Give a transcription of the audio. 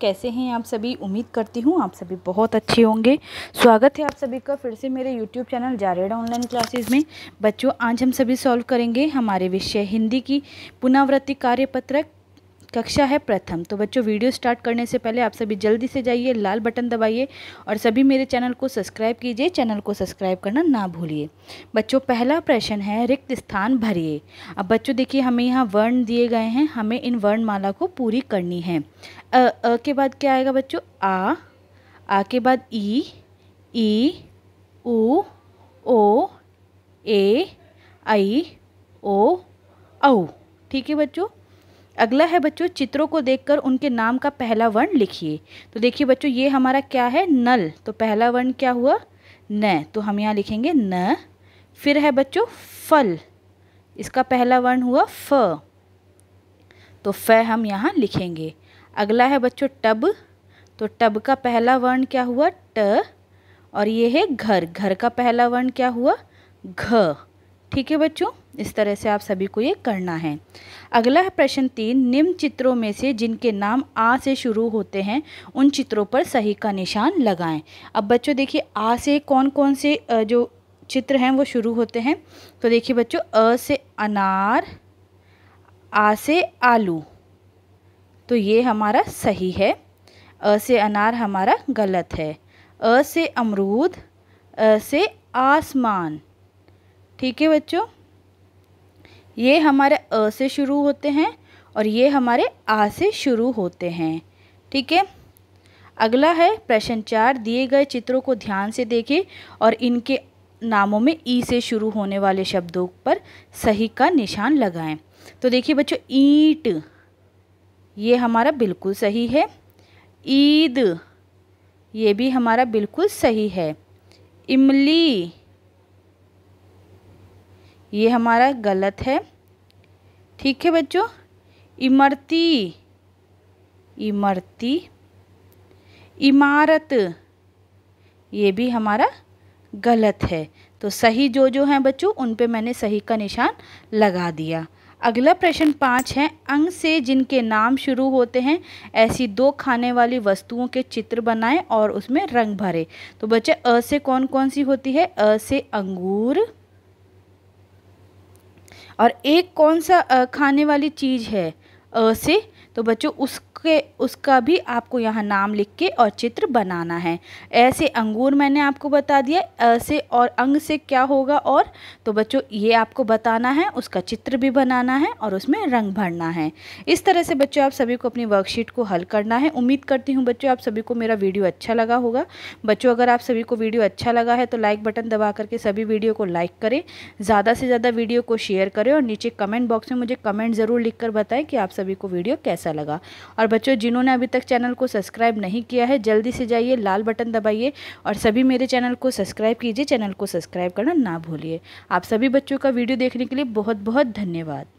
कैसे हैं आप सभी उम्मीद करती हूँ आप सभी बहुत अच्छे होंगे स्वागत है आप सभी का फिर से मेरे यूट्यूब चैनल जारेडा ऑनलाइन क्लासेस में बच्चों आज हम सभी सॉल्व करेंगे हमारे विषय हिंदी की पुनरावृत्ति कार्यपत्रक कक्षा है प्रथम तो बच्चों वीडियो स्टार्ट करने से पहले आप सभी जल्दी से जाइए लाल बटन दबाइए और सभी मेरे चैनल को सब्सक्राइब कीजिए चैनल को सब्सक्राइब करना ना भूलिए बच्चों पहला प्रश्न है रिक्त स्थान भरिए अब बच्चों देखिए हमें यहाँ वर्ण दिए गए हैं हमें इन वर्णमाला को पूरी करनी है अ, अ के बाद क्या आएगा बच्चों आ आ के बाद ई ई उ ओ ए आई ओ औ ठीक है बच्चों अगला है बच्चों चित्रों को देखकर उनके नाम का पहला वर्ण लिखिए तो देखिए बच्चों ये हमारा क्या है नल तो पहला वर्ण क्या हुआ न तो हम यहाँ लिखेंगे न फिर है बच्चों फल इसका पहला वर्ण हुआ फ तो फ हम यहाँ लिखेंगे अगला है बच्चों टब तो टब का पहला वर्ण क्या हुआ ट और ये है घर घर का पहला वर्ण क्या हुआ घ ठीक है बच्चों इस तरह से आप सभी को ये करना है अगला है प्रश्न तीन निम्न चित्रों में से जिनके नाम आ से शुरू होते हैं उन चित्रों पर सही का निशान लगाएं अब बच्चों देखिए आ से कौन कौन से जो चित्र हैं वो शुरू होते हैं तो देखिए बच्चों अ से अनार आ से आलू तो ये हमारा सही है अ से अनार हमारा गलत है अ से अमरूद अ से आसमान ठीक है बच्चों ये हमारे अ से शुरू होते हैं और ये हमारे आ से शुरू होते हैं ठीक है अगला है प्रश्न चार दिए गए चित्रों को ध्यान से देखें और इनके नामों में ई से शुरू होने वाले शब्दों पर सही का निशान लगाएं तो देखिए बच्चों ईट ये हमारा बिल्कुल सही है ईद ये भी हमारा बिल्कुल सही है इमली ये हमारा गलत है ठीक है बच्चों इमरती इमरती इमारत ये भी हमारा गलत है तो सही जो जो हैं बच्चों उन पे मैंने सही का निशान लगा दिया अगला प्रश्न पाँच है अंग से जिनके नाम शुरू होते हैं ऐसी दो खाने वाली वस्तुओं के चित्र बनाएं और उसमें रंग भरे तो बच्चे अ से कौन कौन सी होती है अ से अंगूर और एक कौन सा खाने वाली चीज़ है अ से तो बच्चों उसके उसका भी आपको यहाँ नाम लिख के और चित्र बनाना है ऐसे अंगूर मैंने आपको बता दिया अ से और अंग से क्या होगा और तो बच्चों ये आपको बताना है उसका चित्र भी बनाना है और उसमें रंग भरना है इस तरह से बच्चों आप सभी को अपनी वर्कशीट को हल करना है उम्मीद करती हूँ बच्चों आप सभी को मेरा वीडियो अच्छा लगा होगा बच्चों अगर आप सभी को वीडियो अच्छा लगा है तो लाइक बटन दबा करके सभी वीडियो को लाइक करें ज़्यादा से ज़्यादा वीडियो को शेयर करें और नीचे कमेंट बॉक्स में मुझे कमेंट ज़रूर लिख बताएं कि आप सभी को वीडियो कैसा लगा और बच्चों जिन्होंने अभी तक चैनल को सब्सक्राइब नहीं किया है जल्दी से जाइए लाल बटन दबाइए और सभी मेरे चैनल को सब्सक्राइब कीजिए चैनल को सब्सक्राइब करना ना भूलिए आप सभी बच्चों का वीडियो देखने के लिए बहुत बहुत धन्यवाद